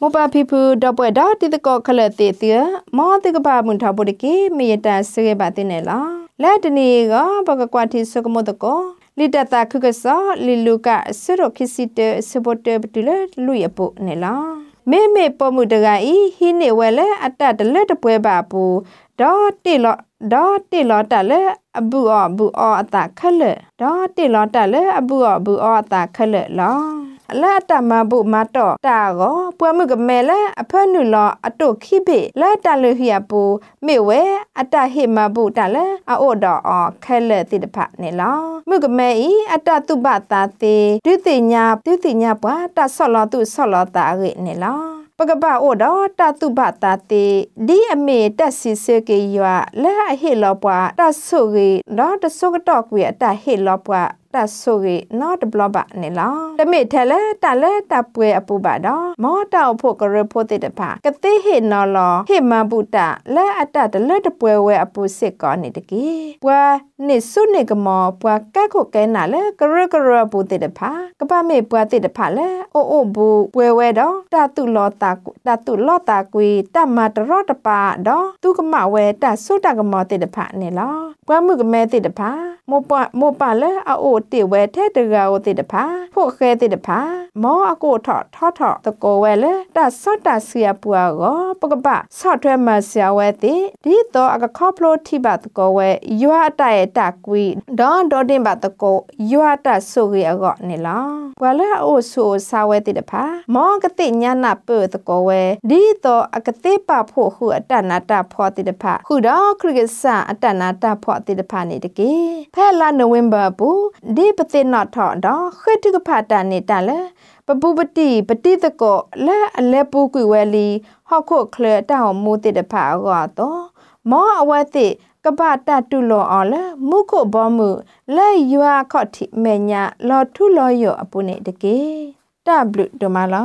မောပါဖီဖူဒပွဲဒါတိတကောခလက်တေတီမောတိကပါမွန်ထဘုဒကိမေတဆေပါတင်နယ်လာလက်တနေကဘကကွာတိဆုကမုတကောလီတတာခုကဆလီလူကဆရခိစီတဆဘတဘတလလူရပုနယ်လာမေမေပမှုတကဤဟိနေဝဲလဲအတတလက်တပွဲပါပူဒေါ်တိလောဒေါ်တိလောတလဲအဘူအဘူအအတခက်လက်ဒေါ်တိလောတလဲအဘူအဘူအအတခက်လက်လားအလတ်တမဘုမတော့တာကော ပွဲမှုကမဲလဲအဖက်နုလောအတုခိပိလာတလူဟိယပူမေဝဲအတဟိမဘုတလဲအို့တော်အော်ခဲလက်တိတဖနေလောမှုကမဲဤအတတုပတာတိဒုတိညာဒုတိညာဘွာတဆော့လောတုဆော့လောတာရိနေလောပကပအိုတော်တတုပတာတိဒီအမေတက်စီစေကေယွာလဲအဟိလောပွာတဆုကေတော့တဆုကတော့ကွေအတဟိလောပွာတဆိုရီ not blob ပါနေလားတမိထဲလဲတလဲတပွဲအပူပါတော့မောတောက်ဖို့ကရဖို့တဲ့တပါကတိဟိနော်လဟိမပုတလဲအတတလဲတပွဲဝဲအပူစစ်ကောနေတကေပွဲနိစုနေကမော ပွာကက်ခုကဲနာလဲကရကရပူတဲ့တဖာကပမေပွာတဲ့တဖာလဲအိုအိုဘူပွဲဝဲတော့တတုလောတာကုတတုလောတာကွေတမတရတပါတော့သူကမဝဲတဆုတကမောတဲ့တဖာနေလားပွာမှုကမဲတဲ့တဖာမောပမောပလဲအိုတိဝဲထဲတရာကိုတိတဖာဖို့ခဲတိတဖာမောအကိုထထထတကောဝဲလဲတဆတ်တဆီယပူအောပကပဆော့ထွဲမဆီယဝဲတိဒီတော့အကခေါပလိုတိဘတကောဝဲယွာတရဲ့တကွီဒွန်ဒေါ်တင်ဘတကောယွာတဆိုရီအောနေလားကွာလဲအိုဆိုဆာဝဲတိတဖာမောကတိညာနာပုတကောဝဲဒီတော့အကတိပဖို့ဟုအတနာတဖောတိတဖာခုတော့ခရစ်ကဆာအတနာတဖောတိတဖာနေတကေဖဲလာနိုဝင်ဘာပူဒီပတိနာထော်တော့ခွတ်တုကဖတာနေတာလေပပူပတိပတိတကောလဲအလဲပူကွေဝဲလီဟော့ခုတ်ကလဲတောင်မူတိတဖာဟောတော့မောအဝတိကပတတုလောအော်လဲမုခုဘောမှုလဲယွာခော့တိမေညာလောထုလောယောအပုနေတကေတဘလူဒမလာ